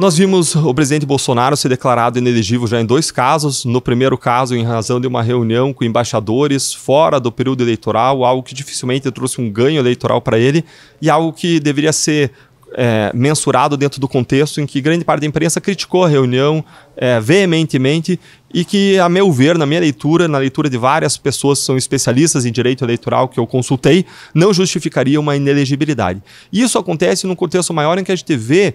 Nós vimos o presidente Bolsonaro ser declarado inelegível já em dois casos. No primeiro caso, em razão de uma reunião com embaixadores fora do período eleitoral, algo que dificilmente trouxe um ganho eleitoral para ele e algo que deveria ser é, mensurado dentro do contexto em que grande parte da imprensa criticou a reunião é, veementemente e que, a meu ver, na minha leitura, na leitura de várias pessoas que são especialistas em direito eleitoral que eu consultei, não justificaria uma inelegibilidade. Isso acontece num contexto maior em que a gente vê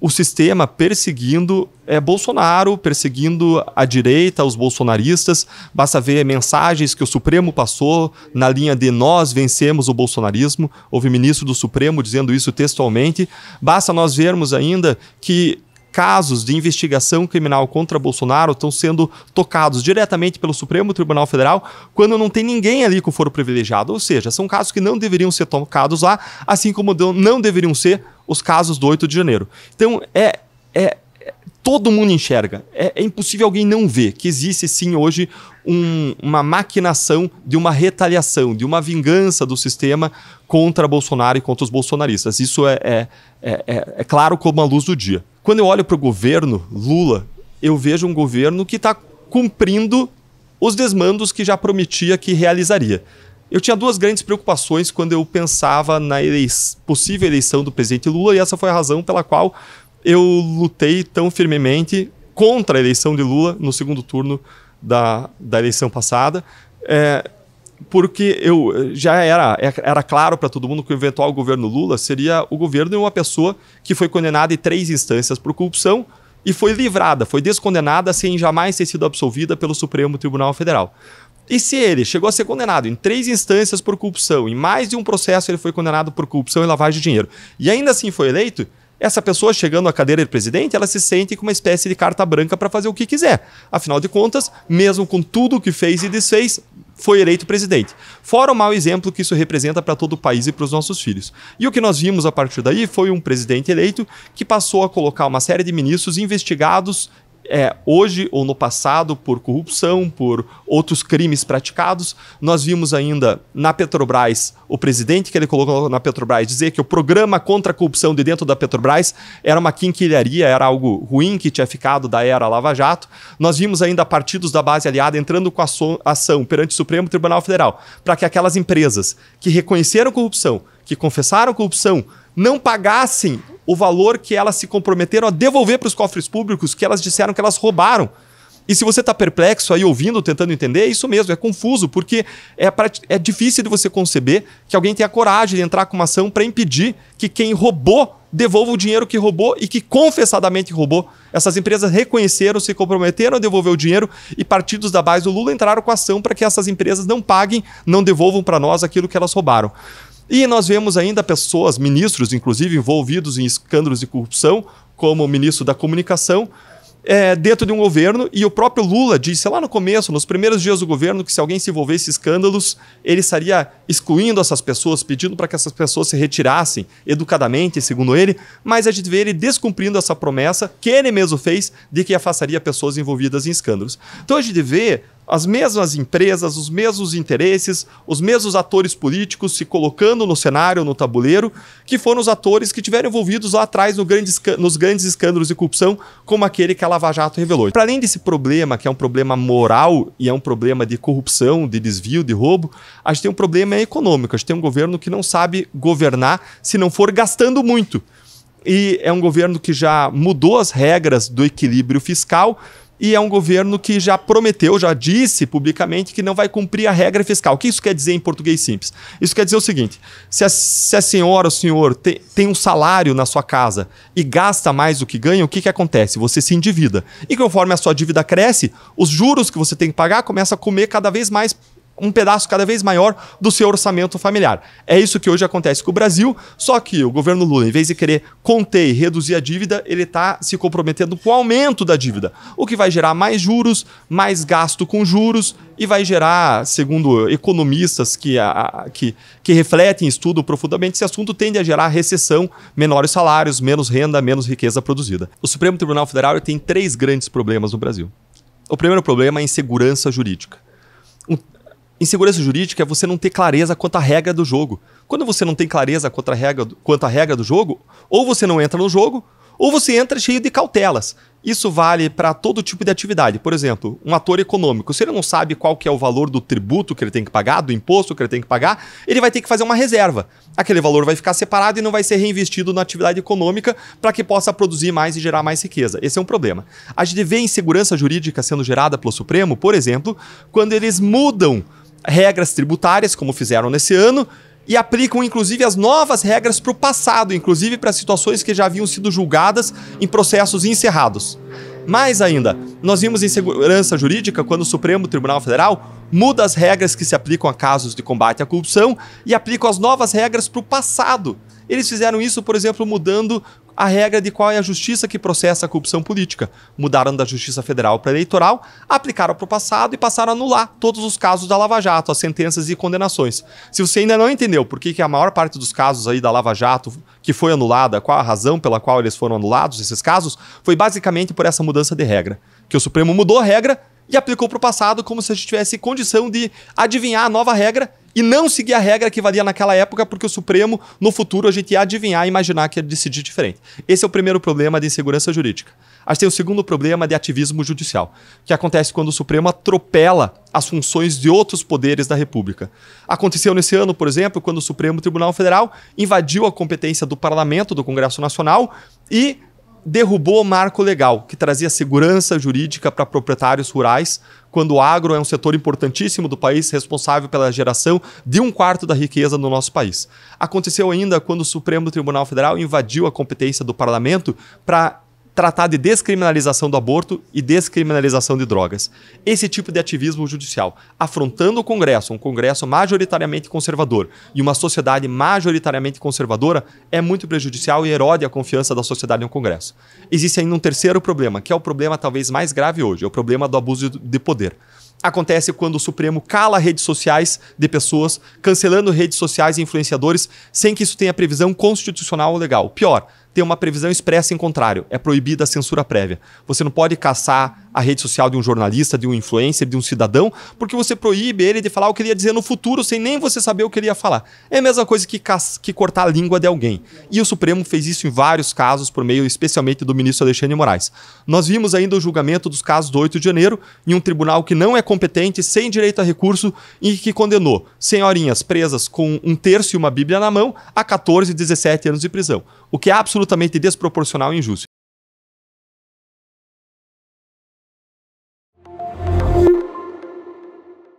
o sistema perseguindo é, Bolsonaro, perseguindo a direita, os bolsonaristas. Basta ver mensagens que o Supremo passou na linha de nós vencemos o bolsonarismo. Houve ministro do Supremo dizendo isso textualmente. Basta nós vermos ainda que casos de investigação criminal contra Bolsonaro estão sendo tocados diretamente pelo Supremo Tribunal Federal quando não tem ninguém ali com foro privilegiado. Ou seja, são casos que não deveriam ser tocados lá, assim como não deveriam ser os casos do 8 de janeiro. Então, é. é Todo mundo enxerga. É, é impossível alguém não ver que existe sim hoje um, uma maquinação de uma retaliação, de uma vingança do sistema contra Bolsonaro e contra os bolsonaristas. Isso é, é, é, é, é claro como a luz do dia. Quando eu olho para o governo Lula, eu vejo um governo que está cumprindo os desmandos que já prometia que realizaria. Eu tinha duas grandes preocupações quando eu pensava na elei possível eleição do presidente Lula, e essa foi a razão pela qual eu lutei tão firmemente contra a eleição de Lula no segundo turno da, da eleição passada. É, porque eu eh, já era, é, era claro para todo mundo que o eventual governo Lula seria o governo de uma pessoa que foi condenada em três instâncias por corrupção e foi livrada, foi descondenada sem jamais ter sido absolvida pelo Supremo Tribunal Federal. E se ele chegou a ser condenado em três instâncias por corrupção, em mais de um processo ele foi condenado por corrupção e lavagem de dinheiro, e ainda assim foi eleito, essa pessoa chegando à cadeira de presidente, ela se sente com uma espécie de carta branca para fazer o que quiser. Afinal de contas, mesmo com tudo o que fez e desfez, foi eleito presidente. Fora o mau exemplo que isso representa para todo o país e para os nossos filhos. E o que nós vimos a partir daí foi um presidente eleito que passou a colocar uma série de ministros investigados é, hoje ou no passado por corrupção, por outros crimes praticados. Nós vimos ainda na Petrobras o presidente que ele colocou na Petrobras dizer que o programa contra a corrupção de dentro da Petrobras era uma quinquilharia, era algo ruim que tinha ficado da era Lava Jato. Nós vimos ainda partidos da base aliada entrando com a ação perante o Supremo Tribunal Federal para que aquelas empresas que reconheceram corrupção, que confessaram corrupção, não pagassem o valor que elas se comprometeram a devolver para os cofres públicos que elas disseram que elas roubaram. E se você está perplexo aí ouvindo, tentando entender, é isso mesmo, é confuso, porque é, pra, é difícil de você conceber que alguém tenha coragem de entrar com uma ação para impedir que quem roubou devolva o dinheiro que roubou e que confessadamente roubou. Essas empresas reconheceram, se comprometeram a devolver o dinheiro e partidos da base do Lula entraram com ação para que essas empresas não paguem, não devolvam para nós aquilo que elas roubaram. E nós vemos ainda pessoas, ministros, inclusive, envolvidos em escândalos de corrupção, como o ministro da Comunicação, é, dentro de um governo. E o próprio Lula disse lá no começo, nos primeiros dias do governo, que se alguém se envolvesse em escândalos, ele estaria excluindo essas pessoas, pedindo para que essas pessoas se retirassem educadamente, segundo ele. Mas a gente vê ele descumprindo essa promessa que ele mesmo fez de que afastaria pessoas envolvidas em escândalos. Então a gente vê as mesmas empresas, os mesmos interesses, os mesmos atores políticos se colocando no cenário, no tabuleiro, que foram os atores que tiveram envolvidos lá atrás no grande, nos grandes escândalos de corrupção, como aquele que ela Lava Jato revelou. Para além desse problema, que é um problema moral e é um problema de corrupção, de desvio, de roubo, a gente tem um problema econômico. A gente tem um governo que não sabe governar se não for gastando muito. E é um governo que já mudou as regras do equilíbrio fiscal e é um governo que já prometeu, já disse publicamente que não vai cumprir a regra fiscal. O que isso quer dizer em português simples? Isso quer dizer o seguinte: se a, se a senhora o senhor te, tem um salário na sua casa e gasta mais do que ganha, o que, que acontece? Você se endivida. E conforme a sua dívida cresce, os juros que você tem que pagar começam a comer cada vez mais um pedaço cada vez maior do seu orçamento familiar. É isso que hoje acontece com o Brasil, só que o governo Lula, em vez de querer conter e reduzir a dívida, ele está se comprometendo com o aumento da dívida, o que vai gerar mais juros, mais gasto com juros e vai gerar, segundo economistas que, a, que, que refletem e estudam profundamente esse assunto, tende a gerar recessão, menores salários, menos renda, menos riqueza produzida. O Supremo Tribunal Federal tem três grandes problemas no Brasil. O primeiro problema é a insegurança jurídica. Insegurança jurídica é você não ter clareza quanto à regra do jogo. Quando você não tem clareza quanto à regra, quanto à regra do jogo, ou você não entra no jogo, ou você entra cheio de cautelas. Isso vale para todo tipo de atividade. Por exemplo, um ator econômico, se ele não sabe qual que é o valor do tributo que ele tem que pagar, do imposto que ele tem que pagar, ele vai ter que fazer uma reserva. Aquele valor vai ficar separado e não vai ser reinvestido na atividade econômica para que possa produzir mais e gerar mais riqueza. Esse é um problema. A gente vê insegurança jurídica sendo gerada pelo Supremo, por exemplo, quando eles mudam regras tributárias, como fizeram nesse ano, e aplicam inclusive as novas regras para o passado, inclusive para situações que já haviam sido julgadas em processos encerrados. Mais ainda, nós vimos insegurança jurídica quando o Supremo Tribunal Federal muda as regras que se aplicam a casos de combate à corrupção e aplica as novas regras para o passado, eles fizeram isso, por exemplo, mudando a regra de qual é a justiça que processa a corrupção política. Mudaram da Justiça Federal para eleitoral, aplicaram para o passado e passaram a anular todos os casos da Lava Jato, as sentenças e condenações. Se você ainda não entendeu por que, que a maior parte dos casos aí da Lava Jato que foi anulada, qual a razão pela qual eles foram anulados, esses casos, foi basicamente por essa mudança de regra. Que o Supremo mudou a regra e aplicou para o passado como se a gente tivesse condição de adivinhar a nova regra e não seguir a regra que valia naquela época, porque o Supremo, no futuro, a gente ia adivinhar e imaginar que ia decidir diferente. Esse é o primeiro problema de insegurança jurídica. A gente tem o segundo problema de ativismo judicial, que acontece quando o Supremo atropela as funções de outros poderes da República. Aconteceu nesse ano, por exemplo, quando o Supremo Tribunal Federal invadiu a competência do Parlamento, do Congresso Nacional, e derrubou o marco legal, que trazia segurança jurídica para proprietários rurais, quando o agro é um setor importantíssimo do país, responsável pela geração de um quarto da riqueza no nosso país. Aconteceu ainda quando o Supremo Tribunal Federal invadiu a competência do parlamento para tratar de descriminalização do aborto e descriminalização de drogas. Esse tipo de ativismo judicial, afrontando o Congresso, um Congresso majoritariamente conservador e uma sociedade majoritariamente conservadora, é muito prejudicial e erode a confiança da sociedade no Congresso. Existe ainda um terceiro problema, que é o problema talvez mais grave hoje, é o problema do abuso de poder acontece quando o Supremo cala redes sociais de pessoas, cancelando redes sociais e influenciadores, sem que isso tenha previsão constitucional ou legal. Pior, ter uma previsão expressa em contrário. É proibida a censura prévia. Você não pode caçar a rede social de um jornalista, de um influencer, de um cidadão, porque você proíbe ele de falar o que ele ia dizer no futuro sem nem você saber o que ele ia falar. É a mesma coisa que, que cortar a língua de alguém. E o Supremo fez isso em vários casos, por meio especialmente do ministro Alexandre Moraes. Nós vimos ainda o julgamento dos casos do 8 de janeiro em um tribunal que não é competente, sem direito a recurso e que condenou senhorinhas presas com um terço e uma Bíblia na mão a 14, 17 anos de prisão. O que é absolutamente absolutamente desproporcional e injusto.